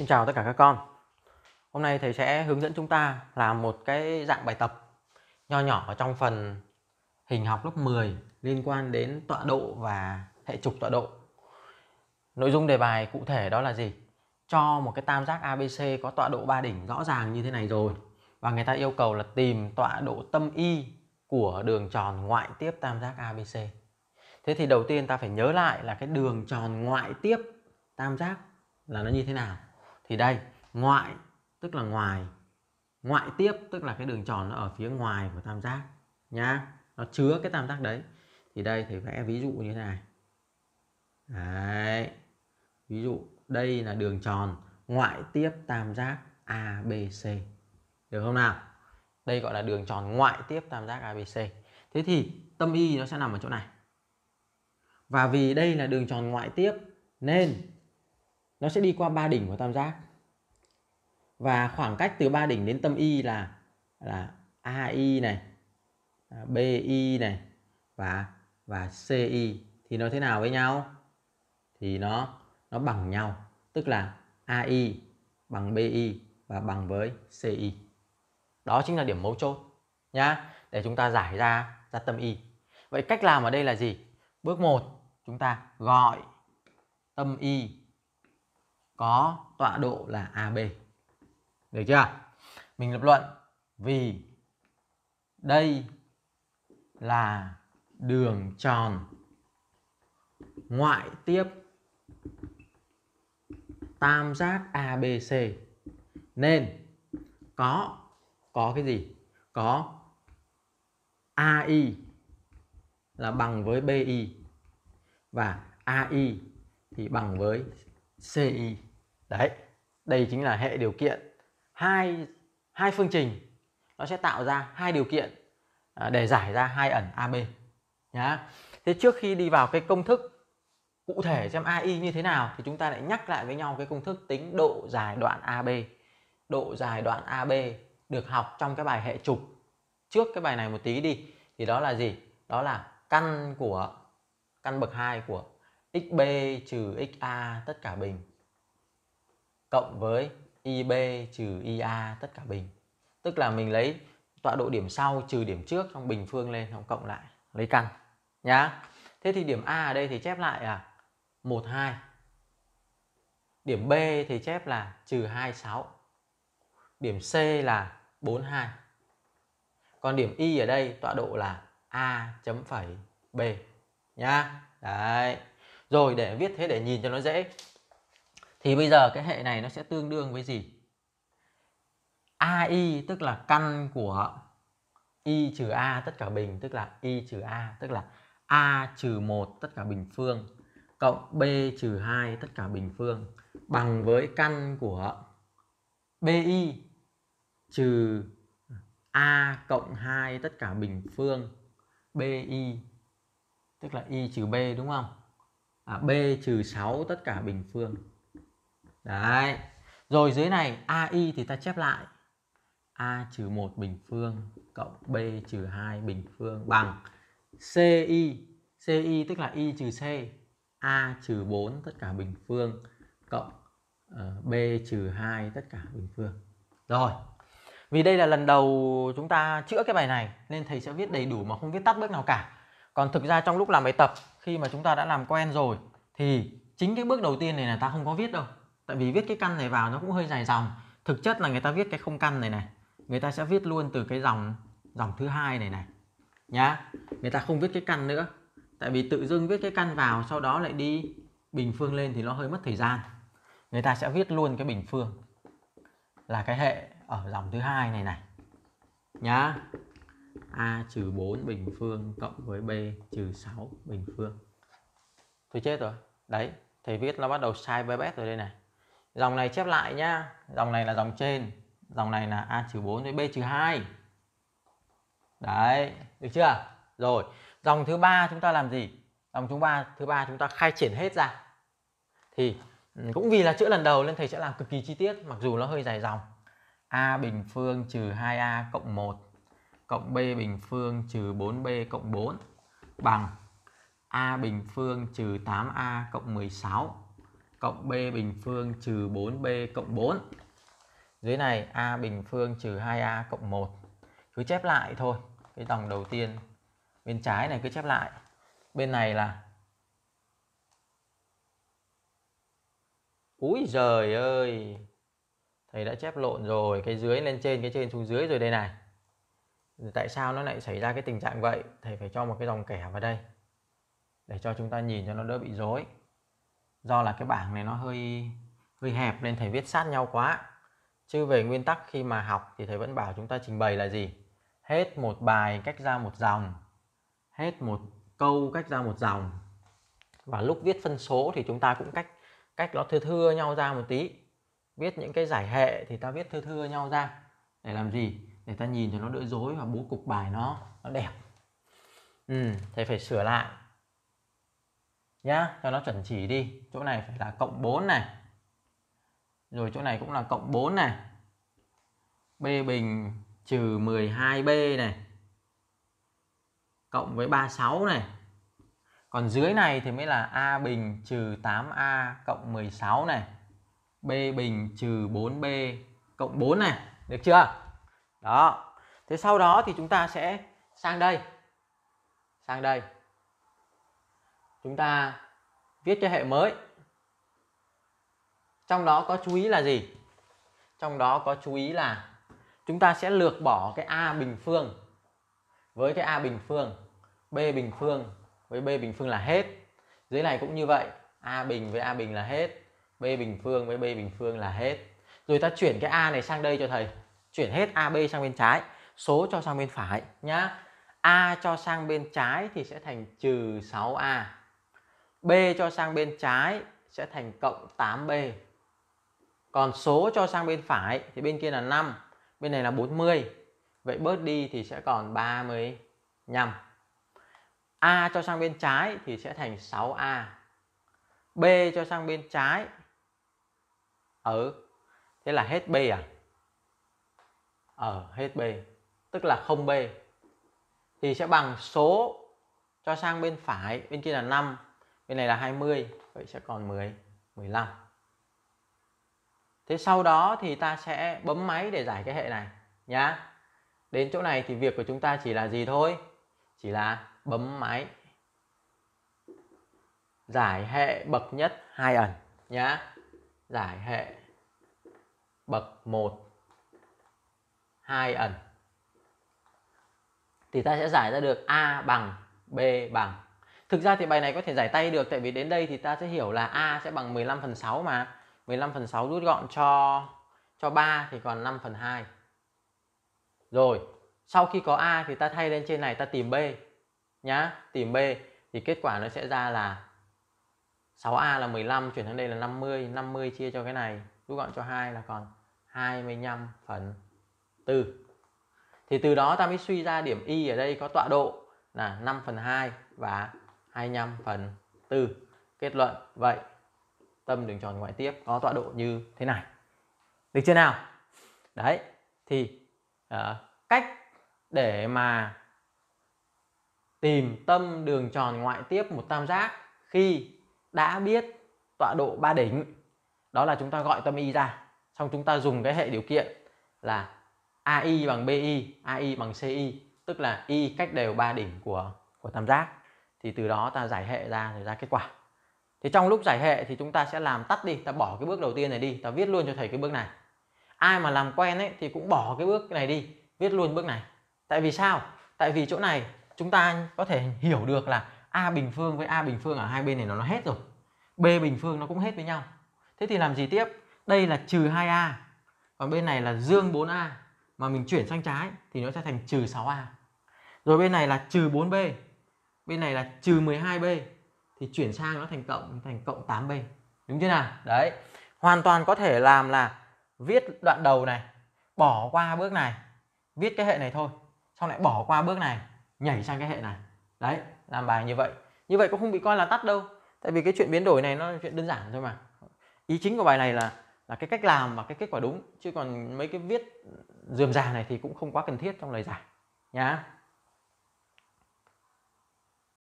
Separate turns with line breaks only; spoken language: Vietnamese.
Xin chào tất cả các con Hôm nay thầy sẽ hướng dẫn chúng ta làm một cái dạng bài tập nho nhỏ ở trong phần hình học lớp 10 liên quan đến tọa độ và hệ trục tọa độ Nội dung đề bài cụ thể đó là gì? Cho một cái tam giác ABC có tọa độ ba đỉnh rõ ràng như thế này rồi và người ta yêu cầu là tìm tọa độ tâm y của đường tròn ngoại tiếp tam giác ABC Thế thì đầu tiên ta phải nhớ lại là cái đường tròn ngoại tiếp tam giác là nó như thế nào thì đây ngoại tức là ngoài ngoại tiếp tức là cái đường tròn nó ở phía ngoài của tam giác nhá nó chứa cái tam giác đấy thì đây thầy vẽ ví dụ như thế này đấy ví dụ đây là đường tròn ngoại tiếp tam giác ABC được không nào đây gọi là đường tròn ngoại tiếp tam giác ABC thế thì tâm y nó sẽ nằm ở chỗ này và vì đây là đường tròn ngoại tiếp nên nó sẽ đi qua ba đỉnh của tam giác và khoảng cách từ ba đỉnh đến tâm y là là AI này à, BI này và và CI thì nó thế nào với nhau thì nó nó bằng nhau tức là AI bằng BI và bằng với CI đó chính là điểm mấu chốt nhá để chúng ta giải ra ra tâm y vậy cách làm ở đây là gì bước 1 chúng ta gọi tâm y có tọa độ là AB. Được chưa? Mình lập luận vì đây là đường tròn ngoại tiếp tam giác ABC nên có có cái gì? Có AI là bằng với BI và AI thì bằng với CI đấy đây chính là hệ điều kiện hai hai phương trình nó sẽ tạo ra hai điều kiện à, để giải ra hai ẩn AB nhá thế trước khi đi vào cái công thức cụ thể xem AI như thế nào thì chúng ta lại nhắc lại với nhau cái công thức tính độ dài đoạn AB độ dài đoạn AB được học trong cái bài hệ trục trước cái bài này một tí đi thì đó là gì đó là căn của căn bậc 2 của xb trừ xa tất cả bình cộng với IB trừ IA tất cả bình. Tức là mình lấy tọa độ điểm sau trừ điểm trước trong bình phương lên xong cộng lại lấy căn nhá. Thế thì điểm A ở đây thì chép lại là 1 2. Điểm B thì chép là trừ 2 6. Điểm C là 4 2. Còn điểm Y ở đây tọa độ là A chấm phẩy B nhá. Đấy. Rồi để viết thế để nhìn cho nó dễ thì bây giờ cái hệ này nó sẽ tương đương với gì AI tức là căn của Y trừ A tất cả bình tức là Y trừ A tức là A trừ 1 tất cả bình phương cộng B trừ 2 tất cả bình phương bằng với căn của BI trừ A cộng 2 tất cả bình phương BI tức là Y trừ B đúng không? À, B trừ 6 tất cả bình phương Đấy. Rồi dưới này AI thì ta chép lại. A trừ 1 bình phương cộng B trừ 2 bình phương bằng CI. CI tức là Y trừ C. A trừ 4 tất cả bình phương cộng ờ, B trừ 2 tất cả bình phương. Rồi. Vì đây là lần đầu chúng ta chữa cái bài này nên thầy sẽ viết đầy đủ mà không viết tắt bước nào cả. Còn thực ra trong lúc làm bài tập khi mà chúng ta đã làm quen rồi thì chính cái bước đầu tiên này là ta không có viết đâu tại vì viết cái căn này vào nó cũng hơi dài dòng thực chất là người ta viết cái không căn này này người ta sẽ viết luôn từ cái dòng dòng thứ hai này này nhá người ta không viết cái căn nữa tại vì tự dưng viết cái căn vào sau đó lại đi bình phương lên thì nó hơi mất thời gian người ta sẽ viết luôn cái bình phương là cái hệ ở dòng thứ hai này này nhá a trừ bốn bình phương cộng với b trừ sáu bình phương tôi chết rồi đấy thầy viết nó bắt đầu sai bé bét rồi đây này dòng này chép lại nhá dòng này là dòng trên dòng này là a trừ 4 với b trừ 2 đấy được chưa rồi dòng thứ ba chúng ta làm gì dòng thứ ba thứ ba chúng ta khai triển hết ra thì ừ, cũng vì là chữa lần đầu nên thầy sẽ làm cực kỳ chi tiết mặc dù nó hơi dài dòng a bình phương trừ 2a cộng 1 cộng b bình phương trừ 4b cộng 4 bằng a bình phương trừ 8a cộng 16 cộng b bình phương trừ 4b cộng 4 dưới này a bình phương trừ 2a cộng 1 cứ chép lại thôi cái dòng đầu tiên bên trái này cứ chép lại bên này là úi giời ơi thầy đã chép lộn rồi cái dưới lên trên cái trên xuống dưới rồi đây này tại sao nó lại xảy ra cái tình trạng vậy thầy phải cho một cái dòng kẻ vào đây để cho chúng ta nhìn cho nó đỡ bị rối do là cái bảng này nó hơi hơi hẹp nên thầy viết sát nhau quá chứ về nguyên tắc khi mà học thì thầy vẫn bảo chúng ta trình bày là gì hết một bài cách ra một dòng hết một câu cách ra một dòng và lúc viết phân số thì chúng ta cũng cách cách nó thưa thưa nhau ra một tí viết những cái giải hệ thì ta viết thưa thưa nhau ra để làm gì để ta nhìn cho nó đỡ dối và bố cục bài nó nó đẹp ừ, thầy phải sửa lại nhá cho nó chuẩn chỉ đi chỗ này phải là cộng 4 này rồi chỗ này cũng là cộng 4 này b bình trừ 12b này cộng với 36 này còn dưới này thì mới là a bình trừ 8a cộng 16 này b bình trừ 4b cộng 4 này được chưa đó thế sau đó thì chúng ta sẽ sang đây sang đây chúng ta viết cho hệ mới trong đó có chú ý là gì trong đó có chú ý là chúng ta sẽ lược bỏ cái a bình phương với cái a bình phương b bình phương với b bình phương là hết dưới này cũng như vậy a bình với a bình là hết b bình phương với b bình phương là hết rồi ta chuyển cái a này sang đây cho thầy chuyển hết ab sang bên trái số cho sang bên phải nhá a cho sang bên trái thì sẽ thành trừ 6a B cho sang bên trái sẽ thành cộng 8B. Còn số cho sang bên phải thì bên kia là 5, bên này là 40. Vậy bớt đi thì sẽ còn 35. A cho sang bên trái thì sẽ thành 6A. B cho sang bên trái. Ừ. Thế là hết B à? Ờ, hết B. Tức là không B. Thì sẽ bằng số cho sang bên phải, bên kia là 5 bên này là 20 vậy sẽ còn 10 15 thế sau đó thì ta sẽ bấm máy để giải cái hệ này nhá đến chỗ này thì việc của chúng ta chỉ là gì thôi chỉ là bấm máy giải hệ bậc nhất hai ẩn nhá giải hệ bậc 1 hai ẩn thì ta sẽ giải ra được a bằng b bằng Thực ra thì bài này có thể giải tay được tại vì đến đây thì ta sẽ hiểu là A sẽ bằng 15 phần 6 mà 15 phần 6 rút gọn cho cho 3 thì còn 5 phần 2 Rồi sau khi có A thì ta thay lên trên này ta tìm B nhá tìm B thì kết quả nó sẽ ra là 6A là 15 chuyển sang đây là 50 50 chia cho cái này rút gọn cho 2 là còn 25 phần 4 thì từ đó ta mới suy ra điểm Y ở đây có tọa độ là 5 phần 2 và 25 phần 4 kết luận vậy tâm đường tròn ngoại tiếp có tọa độ như thế này được chưa nào đấy thì uh, cách để mà tìm tâm đường tròn ngoại tiếp một tam giác khi đã biết tọa độ ba đỉnh đó là chúng ta gọi tâm y ra xong chúng ta dùng cái hệ điều kiện là ai bằng bi ai bằng ci tức là y cách đều ba đỉnh của của tam giác thì từ đó ta giải hệ ra thì ra kết quả thì trong lúc giải hệ thì chúng ta sẽ làm tắt đi ta bỏ cái bước đầu tiên này đi ta viết luôn cho thầy cái bước này ai mà làm quen ấy thì cũng bỏ cái bước này đi viết luôn bước này tại vì sao tại vì chỗ này chúng ta có thể hiểu được là a bình phương với a bình phương ở hai bên này nó nó hết rồi b bình phương nó cũng hết với nhau thế thì làm gì tiếp đây là trừ 2a còn bên này là dương 4a mà mình chuyển sang trái thì nó sẽ thành trừ 6a rồi bên này là trừ 4b bên này là trừ 12b thì chuyển sang nó thành cộng thành cộng 8b đúng chưa nào đấy hoàn toàn có thể làm là viết đoạn đầu này bỏ qua bước này viết cái hệ này thôi xong lại bỏ qua bước này nhảy sang cái hệ này đấy làm bài như vậy như vậy cũng không bị coi là tắt đâu tại vì cái chuyện biến đổi này nó là chuyện đơn giản thôi mà ý chính của bài này là là cái cách làm và cái kết quả đúng chứ còn mấy cái viết dườm già này thì cũng không quá cần thiết trong lời giải nhá